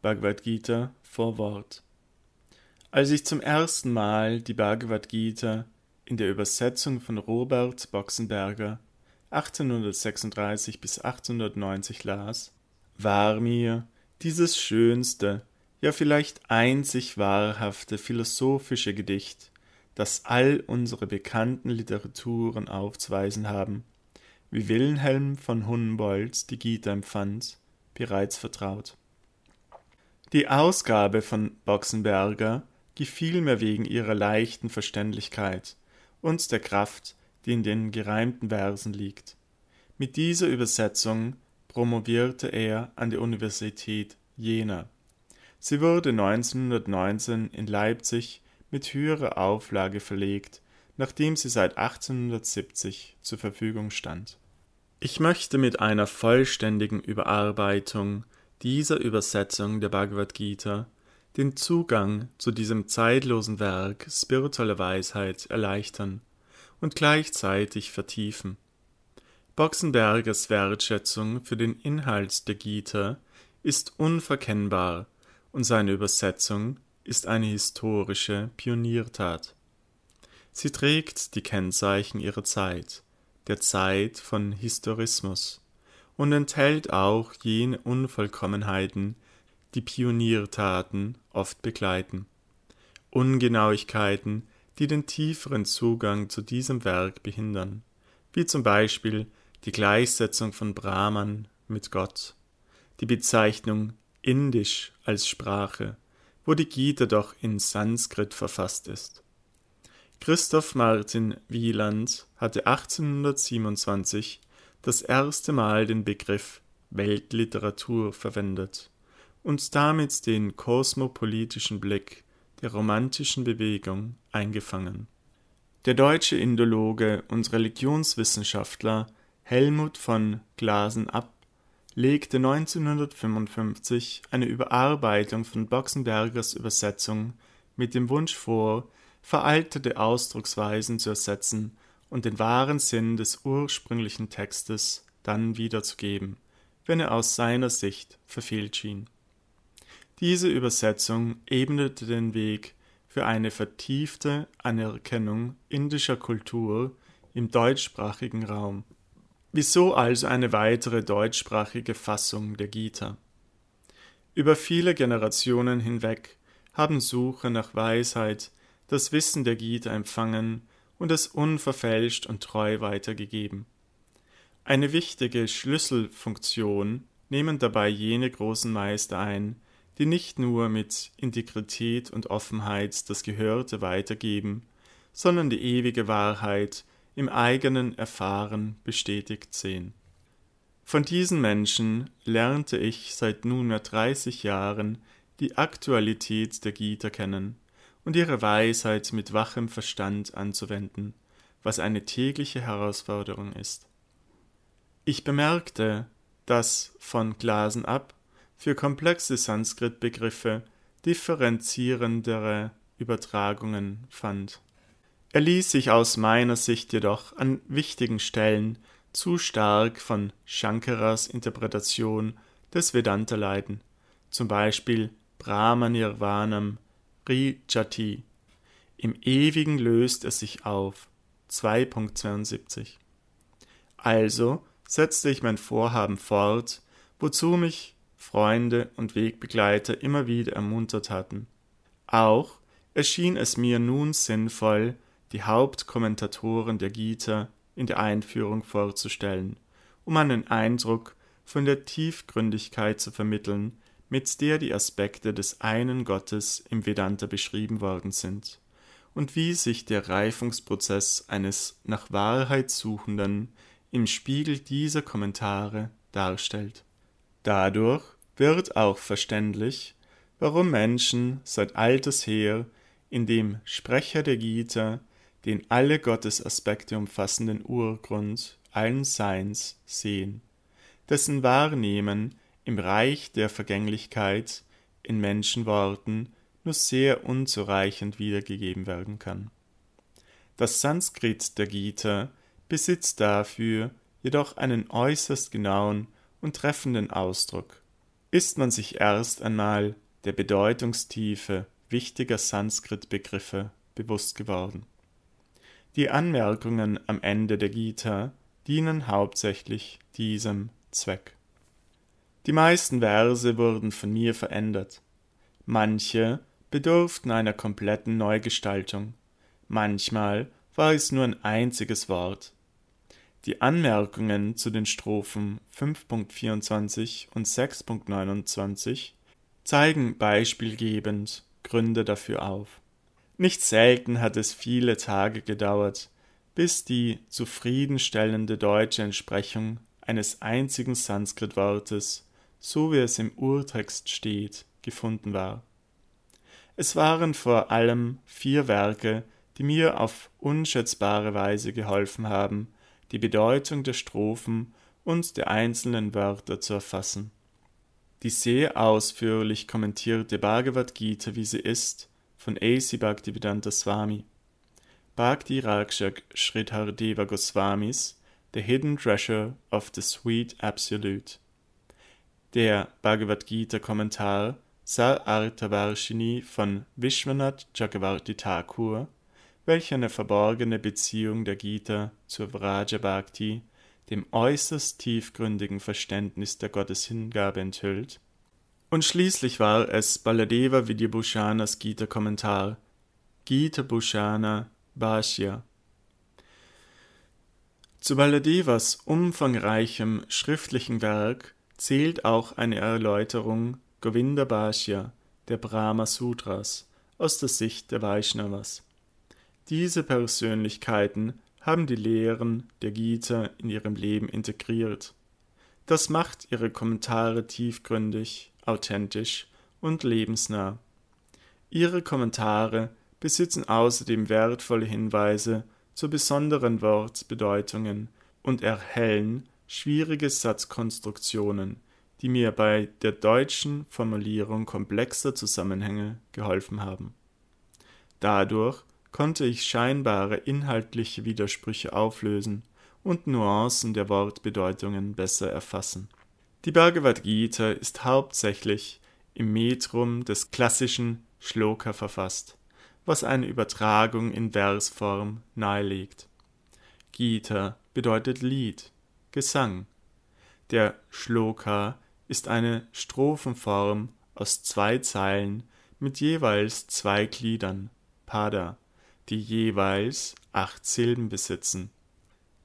Bhagavad Gita Vorwort Als ich zum ersten Mal die Bhagavad Gita in der Übersetzung von Robert Boxenberger 1836 bis 1890 las, war mir dieses schönste, ja vielleicht einzig wahrhafte philosophische Gedicht, das all unsere bekannten Literaturen aufzuweisen haben, wie Wilhelm von Humboldt die Gita empfand, bereits vertraut. Die Ausgabe von Boxenberger gefiel mir wegen ihrer leichten Verständlichkeit und der Kraft, die in den gereimten Versen liegt. Mit dieser Übersetzung promovierte er an der Universität Jena. Sie wurde 1919 in Leipzig mit höherer Auflage verlegt, nachdem sie seit 1870 zur Verfügung stand. Ich möchte mit einer vollständigen Überarbeitung dieser Übersetzung der Bhagavad Gita den Zugang zu diesem zeitlosen Werk spiritueller Weisheit erleichtern und gleichzeitig vertiefen. Boxenbergers Wertschätzung für den Inhalt der Gita ist unverkennbar und seine Übersetzung ist eine historische Pioniertat. Sie trägt die Kennzeichen ihrer Zeit, der Zeit von Historismus und enthält auch jene Unvollkommenheiten, die Pioniertaten oft begleiten. Ungenauigkeiten, die den tieferen Zugang zu diesem Werk behindern, wie zum Beispiel die Gleichsetzung von Brahman mit Gott, die Bezeichnung Indisch als Sprache, wo die Gita doch in Sanskrit verfasst ist. Christoph Martin Wieland hatte 1827 das erste Mal den Begriff Weltliteratur verwendet und damit den kosmopolitischen Blick der romantischen Bewegung eingefangen. Der deutsche Indologe und Religionswissenschaftler Helmut von Glasenapp legte 1955 eine Überarbeitung von Boxenbergers Übersetzung mit dem Wunsch vor, veraltete Ausdrucksweisen zu ersetzen und den wahren Sinn des ursprünglichen Textes dann wiederzugeben, wenn er aus seiner Sicht verfehlt schien. Diese Übersetzung ebnete den Weg für eine vertiefte Anerkennung indischer Kultur im deutschsprachigen Raum. Wieso also eine weitere deutschsprachige Fassung der Gita? Über viele Generationen hinweg haben Suche nach Weisheit das Wissen der Gita empfangen und es unverfälscht und treu weitergegeben. Eine wichtige Schlüsselfunktion nehmen dabei jene großen Meister ein, die nicht nur mit Integrität und Offenheit das Gehörte weitergeben, sondern die ewige Wahrheit im eigenen Erfahren bestätigt sehen. Von diesen Menschen lernte ich seit nunmehr 30 Jahren die Aktualität der Gita kennen und ihre Weisheit mit wachem Verstand anzuwenden, was eine tägliche Herausforderung ist. Ich bemerkte, dass von Glasen ab für komplexe Sanskrit-Begriffe differenzierendere Übertragungen fand. Er ließ sich aus meiner Sicht jedoch an wichtigen Stellen zu stark von Shankaras Interpretation des Vedanta leiden, zum Beispiel Brahmanirvanam Jati. Im Ewigen löst es sich auf. 2.72 Also setzte ich mein Vorhaben fort, wozu mich Freunde und Wegbegleiter immer wieder ermuntert hatten. Auch erschien es mir nun sinnvoll, die Hauptkommentatoren der Gita in der Einführung vorzustellen, um einen Eindruck von der Tiefgründigkeit zu vermitteln, mit der die Aspekte des einen Gottes im Vedanta beschrieben worden sind und wie sich der Reifungsprozess eines nach Wahrheit Suchenden im Spiegel dieser Kommentare darstellt. Dadurch wird auch verständlich, warum Menschen seit alters her in dem Sprecher der Gita den alle Gottesaspekte umfassenden Urgrund allen Seins sehen, dessen Wahrnehmen im Reich der Vergänglichkeit in Menschenworten nur sehr unzureichend wiedergegeben werden kann. Das Sanskrit der Gita besitzt dafür jedoch einen äußerst genauen und treffenden Ausdruck. Ist man sich erst einmal der Bedeutungstiefe wichtiger Sanskrit-Begriffe bewusst geworden. Die Anmerkungen am Ende der Gita dienen hauptsächlich diesem Zweck. Die meisten Verse wurden von mir verändert. Manche bedurften einer kompletten Neugestaltung. Manchmal war es nur ein einziges Wort. Die Anmerkungen zu den Strophen 5.24 und 6.29 zeigen beispielgebend Gründe dafür auf. Nicht selten hat es viele Tage gedauert, bis die zufriedenstellende deutsche Entsprechung eines einzigen Sanskritwortes so wie es im Urtext steht, gefunden war. Es waren vor allem vier Werke, die mir auf unschätzbare Weise geholfen haben, die Bedeutung der Strophen und der einzelnen Wörter zu erfassen. Die sehr ausführlich kommentierte Bhagavad Gita, wie sie ist, von A.C. Bhaktivedanta Swami. Bhakti Rakshak Sridhardeva Goswamis The Hidden Treasure of the Sweet Absolute der Bhagavad Gita-Kommentar Sar Arthavarshini von Vishwanath Chakravarti Thakur, welcher eine verborgene Beziehung der Gita zur Vraja Bhakti, dem äußerst tiefgründigen Verständnis der Gotteshingabe enthüllt. Und schließlich war es Baladeva Vidyabhushanas Gita-Kommentar Gita Bhushana Bhashya. Zu Baladevas umfangreichem schriftlichen Werk zählt auch eine Erläuterung Govinda Bhashya, der Brahma Sutras aus der Sicht der Vaishnavas. Diese Persönlichkeiten haben die Lehren der Gita in ihrem Leben integriert. Das macht ihre Kommentare tiefgründig, authentisch und lebensnah. Ihre Kommentare besitzen außerdem wertvolle Hinweise zu besonderen Wortbedeutungen und erhellen schwierige Satzkonstruktionen, die mir bei der deutschen Formulierung komplexer Zusammenhänge geholfen haben. Dadurch konnte ich scheinbare inhaltliche Widersprüche auflösen und Nuancen der Wortbedeutungen besser erfassen. Die Bhagavad Gita ist hauptsächlich im Metrum des klassischen Shloka verfasst, was eine Übertragung in Versform nahelegt. Gita bedeutet Lied Gesang. Der Shloka ist eine Strophenform aus zwei Zeilen mit jeweils zwei Gliedern (Pada), die jeweils acht Silben besitzen.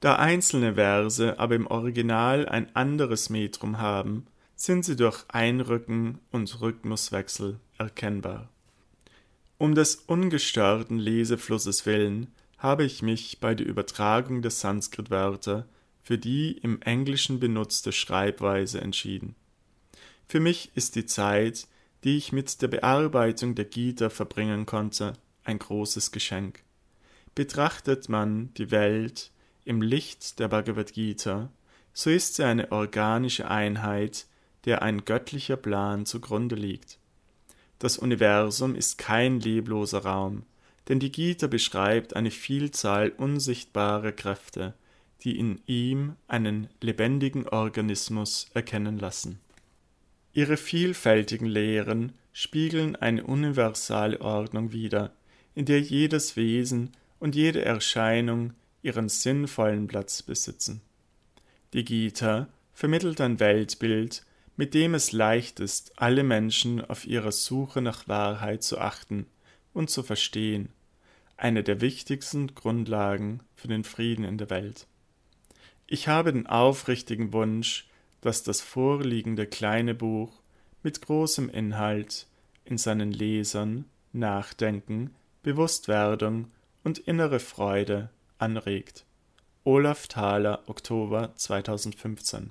Da einzelne Verse aber im Original ein anderes Metrum haben, sind sie durch Einrücken und Rhythmuswechsel erkennbar. Um des ungestörten Leseflusses willen habe ich mich bei der Übertragung der Sanskritwörter für die im Englischen benutzte Schreibweise entschieden. Für mich ist die Zeit, die ich mit der Bearbeitung der Gita verbringen konnte, ein großes Geschenk. Betrachtet man die Welt im Licht der Bhagavad Gita, so ist sie eine organische Einheit, der ein göttlicher Plan zugrunde liegt. Das Universum ist kein lebloser Raum, denn die Gita beschreibt eine Vielzahl unsichtbarer Kräfte, die in ihm einen lebendigen Organismus erkennen lassen. Ihre vielfältigen Lehren spiegeln eine Ordnung wider, in der jedes Wesen und jede Erscheinung ihren sinnvollen Platz besitzen. Die Gita vermittelt ein Weltbild, mit dem es leicht ist, alle Menschen auf ihrer Suche nach Wahrheit zu achten und zu verstehen, eine der wichtigsten Grundlagen für den Frieden in der Welt. Ich habe den aufrichtigen Wunsch, dass das vorliegende kleine Buch mit großem Inhalt in seinen Lesern Nachdenken, Bewusstwerdung und innere Freude anregt. Olaf Thaler, Oktober 2015